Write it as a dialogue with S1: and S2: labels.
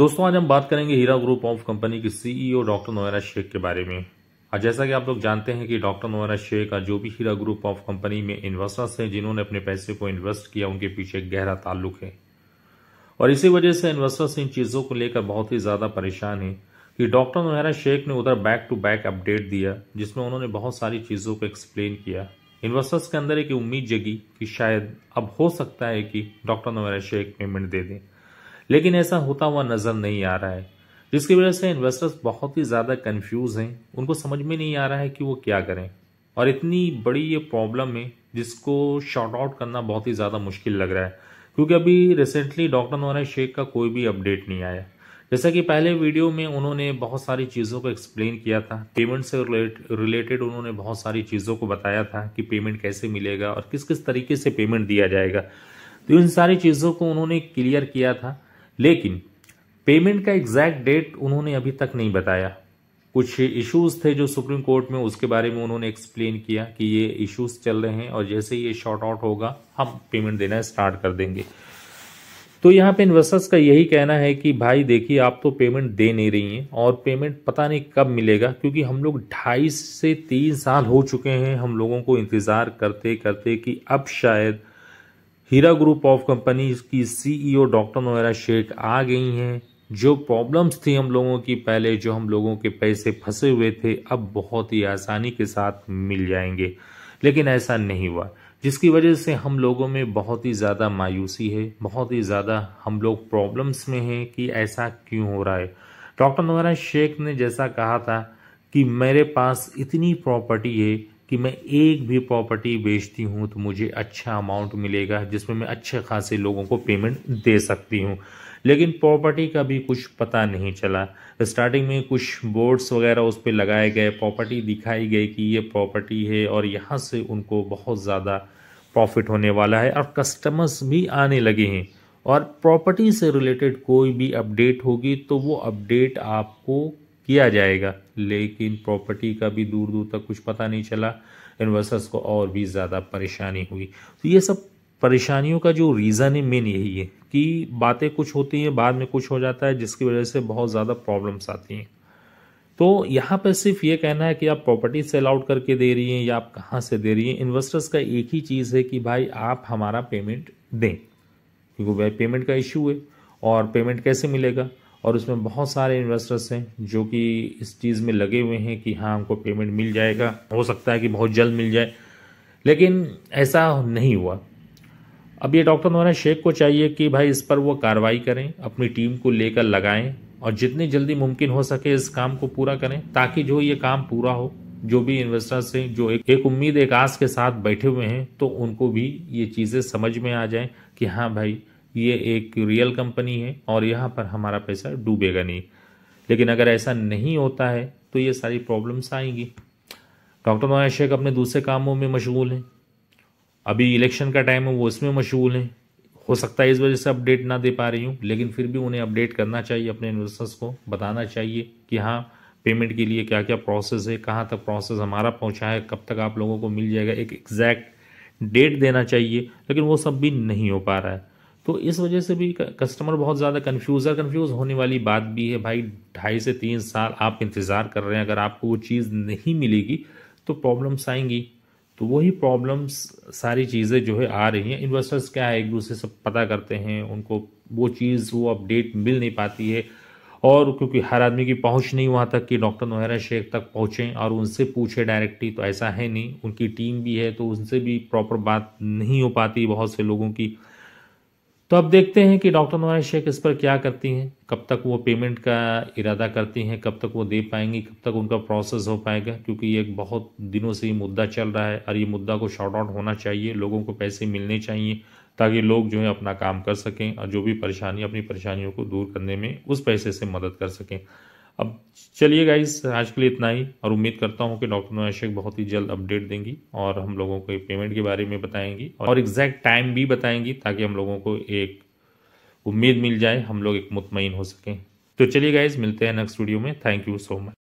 S1: दोस्तों आज हम बात करेंगे हीरा ग्रुप ऑफ कंपनी की CEO e doctor Nowhera Shaikh के बारे में आज जैसा कि आप लोग जानते हैं कि डॉक्टर नोयरा शेख का जो भी हीरा ग्रुप ऑफ कंपनी में इन्वेस्टर्स हैं जिन्होंने अपने पैसे को इन्वेस्ट किया उनके पीछे गहरा ताल्लुक है और इसी वजह से इन्वेस्टर्स इन चीज़ों को लेकर बहुत ही ज़्यादा परेशान है कि डॉक्टर नोहरा शेख ने उधर बैक टू बैक अपडेट दिया जिसमें उन्होंने बहुत सारी चीज़ों को एक्सप्लेन किया इन्वेस्टर्स के अंदर एक उम्मीद जगी कि शायद अब हो सकता है कि डॉक्टर नोहरा शेख पेमेंट दे दें लेकिन ऐसा होता हुआ नज़र नहीं आ रहा है जिसकी वजह से इन्वेस्टर्स बहुत ही ज़्यादा कन्फ्यूज़ हैं उनको समझ में नहीं आ रहा है कि वो क्या करें और इतनी बड़ी ये प्रॉब्लम है जिसको शॉर्ट आउट करना बहुत ही ज़्यादा मुश्किल लग रहा है क्योंकि अभी रिसेंटली डॉक्टर नोरा शेख का कोई भी अपडेट नहीं आया जैसा कि पहले वीडियो में उन्होंने बहुत सारी चीज़ों को एक्सप्लेन किया था पेमेंट से रिलेटेड उन्होंने बहुत सारी चीज़ों को बताया था कि पेमेंट कैसे मिलेगा और किस किस तरीके से पेमेंट दिया जाएगा तो इन सारी चीज़ों को उन्होंने क्लियर किया था लेकिन पेमेंट का एग्जैक्ट डेट उन्होंने अभी तक नहीं बताया कुछ इश्यूज थे जो सुप्रीम कोर्ट में उसके बारे में उन्होंने एक्सप्लेन किया कि ये इश्यूज चल रहे हैं और जैसे ये शॉर्ट आउट होगा हम पेमेंट देना स्टार्ट कर देंगे तो यहाँ पे इन्वेस्टर्स का यही कहना है कि भाई देखिए आप तो पेमेंट दे नहीं रही हैं और पेमेंट पता नहीं कब मिलेगा क्योंकि हम लोग ढाई से तीन साल हो चुके हैं हम लोगों को इंतज़ार करते करते कि अब शायद हीरा ग्रुप ऑफ कंपनीज की CEO e doctor Nowhera Shaikh आ गई हैं जो प्रॉब्लम्स थी हम लोगों की पहले जो हम लोगों के पैसे फंसे हुए थे अब बहुत ही आसानी के साथ मिल जाएंगे लेकिन ऐसा नहीं हुआ जिसकी वजह से हम लोगों में बहुत ही ज़्यादा मायूसी है बहुत ही ज़्यादा हम लोग प्रॉब्लम्स में हैं कि ऐसा क्यों हो रहा है डॉक्टर नवारा शेख ने जैसा कहा था कि मेरे पास इतनी प्रॉपर्टी है कि मैं एक भी प्रॉपर्टी बेचती हूँ तो मुझे अच्छा अमाउंट मिलेगा जिसमें मैं अच्छे खासे लोगों को पेमेंट दे सकती हूँ लेकिन प्रॉपर्टी का भी कुछ पता नहीं चला स्टार्टिंग में कुछ बोर्ड्स वगैरह उस पर लगाए गए प्रॉपर्टी दिखाई गई कि ये प्रॉपर्टी है और यहाँ से उनको बहुत ज़्यादा प्रॉफिट होने वाला है और कस्टमर्स भी आने लगे हैं और प्रॉपर्टी से रिलेटेड कोई भी अपडेट होगी तो वो अपडेट आपको किया जाएगा लेकिन प्रॉपर्टी का भी दूर दूर तक कुछ पता नहीं चला इन्वेस्टर्स को और भी ज़्यादा परेशानी हुई तो ये सब परेशानियों का जो रीज़न है मेन यही है कि बातें कुछ होती हैं बाद में कुछ हो जाता है जिसकी वजह से बहुत ज़्यादा प्रॉब्लम्स आती हैं तो यहाँ पर सिर्फ ये कहना है कि आप प्रॉपर्टी सेल आउट करके दे रही हैं या आप कहाँ से दे रही हैं इन्वेस्टर्स का एक ही चीज़ है कि भाई आप हमारा पेमेंट दें क्योंकि भाई पेमेंट का इश्यू है और पेमेंट कैसे मिलेगा और उसमें बहुत सारे इन्वेस्टर्स हैं जो कि इस चीज़ में लगे हुए हैं कि हाँ हमको पेमेंट मिल जाएगा हो सकता है कि बहुत जल्द मिल जाए लेकिन ऐसा नहीं हुआ अब ये डॉक्टर नौरा शेख को चाहिए कि भाई इस पर वो कार्रवाई करें अपनी टीम को लेकर लगाएं और जितनी जल्दी मुमकिन हो सके इस काम को पूरा करें ताकि जो ये काम पूरा हो जो भी इन्वेस्टर्स हैं जो एक एक उम्मीद एक आस के साथ बैठे हुए हैं तो उनको भी ये चीज़ें समझ में आ जाएं कि हाँ भाई ये एक रियल कंपनी है और यहाँ पर हमारा पैसा डूबेगा नहीं लेकिन अगर ऐसा नहीं होता है तो ये सारी प्रॉब्लम्स आएंगी डॉक्टर नौया शेख अपने दूसरे कामों में मशगूल हैं अभी इलेक्शन का टाइम है वो उसमें मशगूल हैं हो सकता है इस वजह से अपडेट ना दे पा रही हूँ लेकिन फिर भी उन्हें अपडेट करना चाहिए अपने इन्वेस्टर्स को बताना चाहिए कि हाँ पेमेंट के लिए क्या क्या प्रोसेस है कहाँ तक प्रोसेस हमारा पहुँचा है कब तक आप लोगों को मिल जाएगा एक एग्जैक्ट डेट देना चाहिए लेकिन वो सब भी नहीं हो पा रहा है तो इस वजह से भी कस्टमर बहुत ज़्यादा कन्फ्यूज़ है कन्फ्यूज़ होने वाली बात भी है भाई ढाई से तीन साल आप इंतज़ार कर रहे हैं अगर आपको वो चीज़ नहीं मिलेगी तो प्रॉब्लम्स आएंगी तो वही प्रॉब्लम्स सारी चीज़ें जो है आ रही हैं इन्वेस्टर्स क्या है एक दूसरे से पता करते हैं उनको वो चीज़ वो अपडेट मिल नहीं पाती है और क्योंकि हर आदमी की पहुंच नहीं वहाँ तक कि डॉक्टर नोहरा शेख तक पहुँचें और उनसे पूछे डायरेक्टली तो ऐसा है नहीं उनकी टीम भी है तो उनसे भी प्रॉपर बात नहीं हो पाती बहुत से लोगों की तो अब देखते हैं कि डॉक्टर नवाज शेख इस पर क्या करती हैं कब तक वो पेमेंट का इरादा करती हैं कब तक वो दे पाएंगी कब तक उनका प्रोसेस हो पाएगा क्योंकि ये एक बहुत दिनों से ये मुद्दा चल रहा है और ये मुद्दा को शॉर्ट आउट होना चाहिए लोगों को पैसे मिलने चाहिए ताकि लोग जो है अपना काम कर सकें और जो भी परेशानी अपनी परेशानियों को दूर करने में उस पैसे से मदद कर सकें अब चलिए गाइज आज के लिए इतना ही और उम्मीद करता हूँ कि डॉक्टर नौशेख बहुत ही जल्द अपडेट देंगी और हम लोगों को पेमेंट के बारे में बताएंगी और एग्जैक्ट टाइम भी बताएंगी ताकि हम लोगों को एक उम्मीद मिल जाए हम लोग एक मुतमिन हो सकें तो चलिए गाइज मिलते हैं नेक्स्ट वीडियो में थैंक यू सो मच